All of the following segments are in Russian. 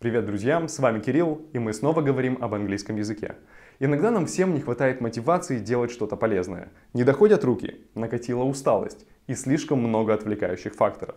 Привет, друзья! С вами Кирилл, и мы снова говорим об английском языке. Иногда нам всем не хватает мотивации делать что-то полезное. Не доходят руки, накатила усталость и слишком много отвлекающих факторов.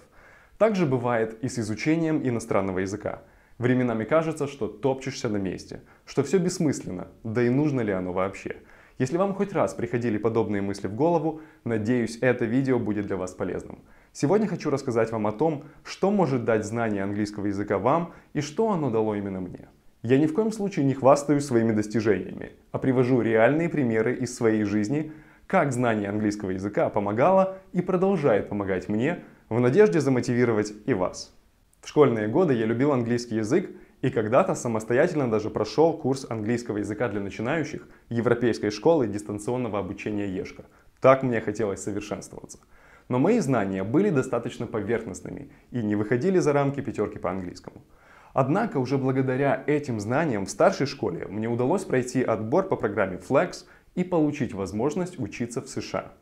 Также бывает и с изучением иностранного языка. Временами кажется, что топчешься на месте, что все бессмысленно, да и нужно ли оно вообще. Если вам хоть раз приходили подобные мысли в голову, надеюсь, это видео будет для вас полезным. Сегодня хочу рассказать вам о том, что может дать знание английского языка вам и что оно дало именно мне. Я ни в коем случае не хвастаюсь своими достижениями, а привожу реальные примеры из своей жизни, как знание английского языка помогало и продолжает помогать мне в надежде замотивировать и вас. В школьные годы я любил английский язык и когда-то самостоятельно даже прошел курс английского языка для начинающих Европейской школы дистанционного обучения Ешка. Так мне хотелось совершенствоваться. Но мои знания были достаточно поверхностными и не выходили за рамки пятерки по английскому. Однако уже благодаря этим знаниям в старшей школе мне удалось пройти отбор по программе FLEX и получить возможность учиться в США.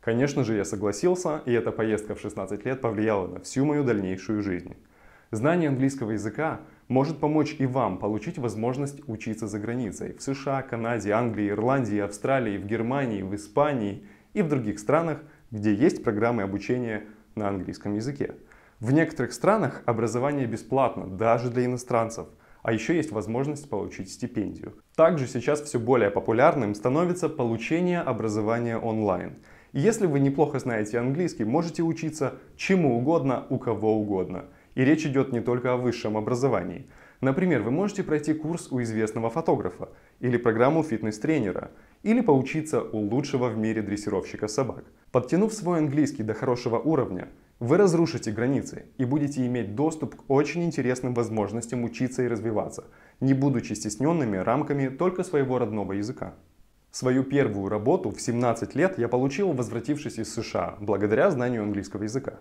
Конечно же, я согласился, и эта поездка в 16 лет повлияла на всю мою дальнейшую жизнь. Знание английского языка может помочь и вам получить возможность учиться за границей в США, Канаде, Англии, Ирландии, Австралии, в Германии, в Испании и в других странах – где есть программы обучения на английском языке. В некоторых странах образование бесплатно, даже для иностранцев, а еще есть возможность получить стипендию. Также сейчас все более популярным становится получение образования онлайн. И если вы неплохо знаете английский, можете учиться чему угодно, у кого угодно. И речь идет не только о высшем образовании. Например, вы можете пройти курс у известного фотографа или программу фитнес-тренера – или поучиться у лучшего в мире дрессировщика собак. Подтянув свой английский до хорошего уровня, вы разрушите границы и будете иметь доступ к очень интересным возможностям учиться и развиваться, не будучи стесненными рамками только своего родного языка. Свою первую работу в 17 лет я получил, возвратившись из США, благодаря знанию английского языка.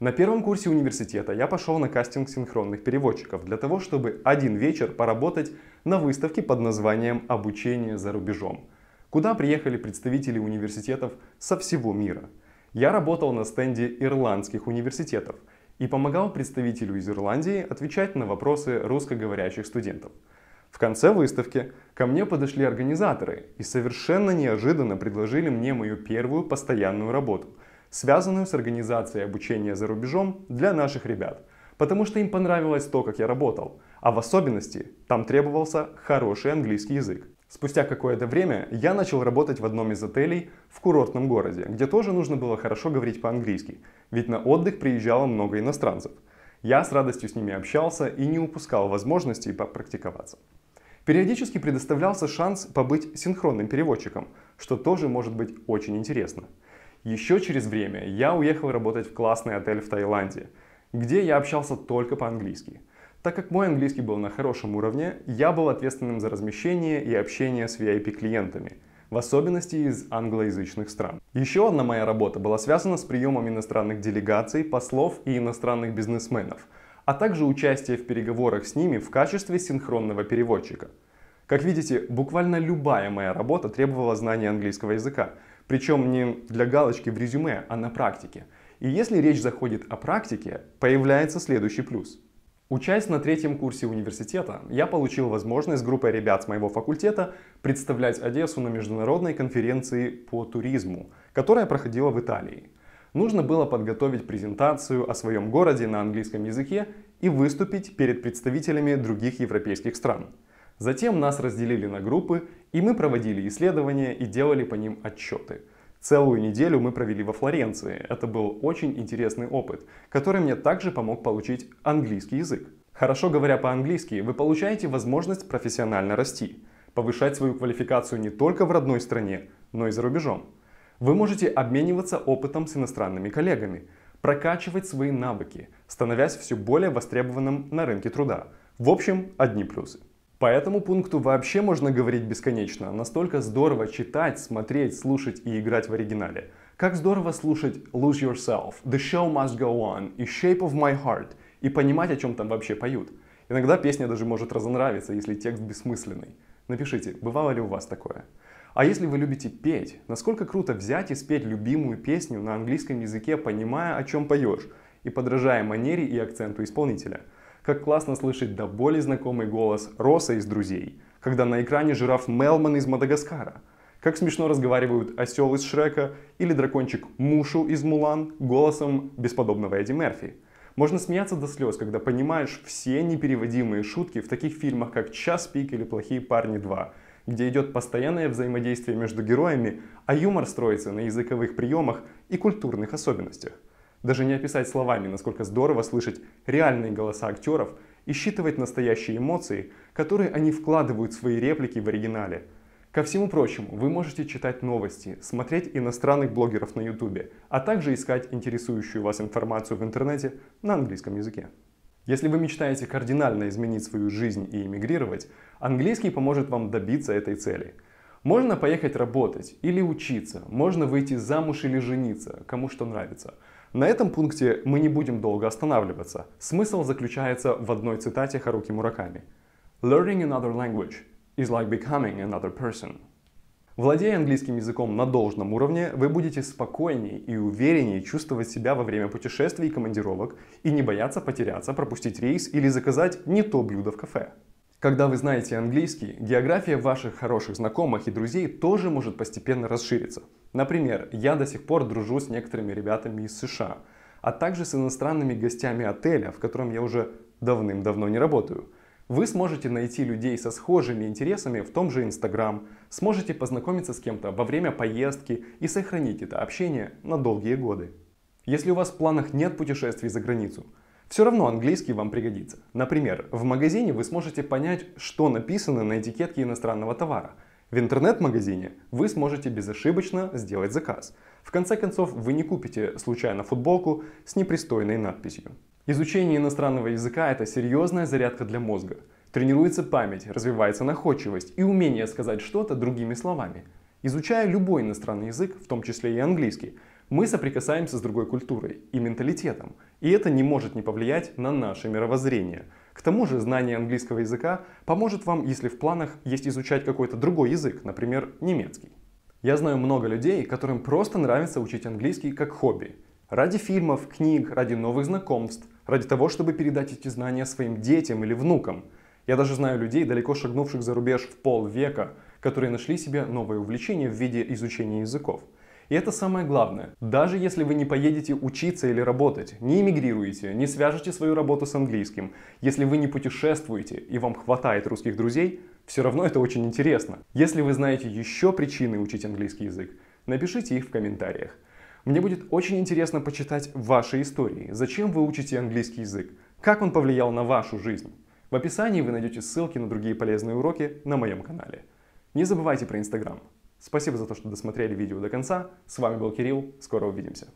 На первом курсе университета я пошел на кастинг синхронных переводчиков для того, чтобы один вечер поработать на выставке под названием «Обучение за рубежом», куда приехали представители университетов со всего мира. Я работал на стенде ирландских университетов и помогал представителю из Ирландии отвечать на вопросы русскоговорящих студентов. В конце выставки ко мне подошли организаторы и совершенно неожиданно предложили мне мою первую постоянную работу, связанную с организацией обучения за рубежом для наших ребят, потому что им понравилось то, как я работал, а в особенности там требовался хороший английский язык. Спустя какое-то время я начал работать в одном из отелей в курортном городе, где тоже нужно было хорошо говорить по-английски, ведь на отдых приезжало много иностранцев. Я с радостью с ними общался и не упускал возможности попрактиковаться. Периодически предоставлялся шанс побыть синхронным переводчиком, что тоже может быть очень интересно. Еще через время я уехал работать в классный отель в Таиланде, где я общался только по-английски. Так как мой английский был на хорошем уровне, я был ответственным за размещение и общение с VIP-клиентами, в особенности из англоязычных стран. Еще одна моя работа была связана с приемом иностранных делегаций, послов и иностранных бизнесменов, а также участие в переговорах с ними в качестве синхронного переводчика. Как видите, буквально любая моя работа требовала знания английского языка, причем не для галочки в резюме, а на практике. И если речь заходит о практике, появляется следующий плюс – Учась на третьем курсе университета, я получил возможность с группой ребят с моего факультета представлять Одессу на международной конференции по туризму, которая проходила в Италии. Нужно было подготовить презентацию о своем городе на английском языке и выступить перед представителями других европейских стран. Затем нас разделили на группы, и мы проводили исследования и делали по ним отчеты – Целую неделю мы провели во Флоренции. Это был очень интересный опыт, который мне также помог получить английский язык. Хорошо говоря по-английски, вы получаете возможность профессионально расти, повышать свою квалификацию не только в родной стране, но и за рубежом. Вы можете обмениваться опытом с иностранными коллегами, прокачивать свои навыки, становясь все более востребованным на рынке труда. В общем, одни плюсы. По этому пункту вообще можно говорить бесконечно. Настолько здорово читать, смотреть, слушать и играть в оригинале. Как здорово слушать Lose Yourself, The Show Must Go On и Shape of My Heart и понимать, о чем там вообще поют. Иногда песня даже может разонравиться, если текст бессмысленный. Напишите, бывало ли у вас такое? А если вы любите петь, насколько круто взять и спеть любимую песню на английском языке, понимая, о чем поешь, и подражая манере и акценту исполнителя – как классно слышать до боли знакомый голос Роса из «Друзей», когда на экране жираф Мелман из «Мадагаскара», как смешно разговаривают осел из Шрека или дракончик Мушу из Мулан голосом бесподобного Эдди Мерфи. Можно смеяться до слез, когда понимаешь все непереводимые шутки в таких фильмах, как «Час пик» или «Плохие парни 2», где идет постоянное взаимодействие между героями, а юмор строится на языковых приемах и культурных особенностях. Даже не описать словами, насколько здорово слышать реальные голоса актеров и считывать настоящие эмоции, которые они вкладывают в свои реплики в оригинале. Ко всему прочему, вы можете читать новости, смотреть иностранных блогеров на YouTube, а также искать интересующую вас информацию в интернете на английском языке. Если вы мечтаете кардинально изменить свою жизнь и эмигрировать, английский поможет вам добиться этой цели. Можно поехать работать или учиться, можно выйти замуж или жениться, кому что нравится – на этом пункте мы не будем долго останавливаться. Смысл заключается в одной цитате Харуки Мураками. Learning another language is like becoming another person. Владея английским языком на должном уровне, вы будете спокойнее и увереннее чувствовать себя во время путешествий и командировок и не бояться потеряться, пропустить рейс или заказать не то блюдо в кафе. Когда вы знаете английский, география ваших хороших знакомых и друзей тоже может постепенно расшириться – Например, я до сих пор дружу с некоторыми ребятами из США, а также с иностранными гостями отеля, в котором я уже давным-давно не работаю. Вы сможете найти людей со схожими интересами в том же Инстаграм, сможете познакомиться с кем-то во время поездки и сохранить это общение на долгие годы. Если у вас в планах нет путешествий за границу, все равно английский вам пригодится. Например, в магазине вы сможете понять, что написано на этикетке иностранного товара – в интернет-магазине вы сможете безошибочно сделать заказ. В конце концов, вы не купите случайно футболку с непристойной надписью. Изучение иностранного языка – это серьезная зарядка для мозга. Тренируется память, развивается находчивость и умение сказать что-то другими словами. Изучая любой иностранный язык, в том числе и английский, мы соприкасаемся с другой культурой и менталитетом, и это не может не повлиять на наше мировоззрение – к тому же знание английского языка поможет вам, если в планах есть изучать какой-то другой язык, например, немецкий. Я знаю много людей, которым просто нравится учить английский как хобби. Ради фильмов, книг, ради новых знакомств, ради того, чтобы передать эти знания своим детям или внукам. Я даже знаю людей, далеко шагнувших за рубеж в полвека, которые нашли себе новое увлечение в виде изучения языков – и это самое главное. Даже если вы не поедете учиться или работать, не эмигрируете, не свяжете свою работу с английским, если вы не путешествуете и вам хватает русских друзей, все равно это очень интересно. Если вы знаете еще причины учить английский язык, напишите их в комментариях. Мне будет очень интересно почитать ваши истории. Зачем вы учите английский язык? Как он повлиял на вашу жизнь? В описании вы найдете ссылки на другие полезные уроки на моем канале. Не забывайте про Инстаграм. Спасибо за то, что досмотрели видео до конца. С вами был Кирилл. Скоро увидимся.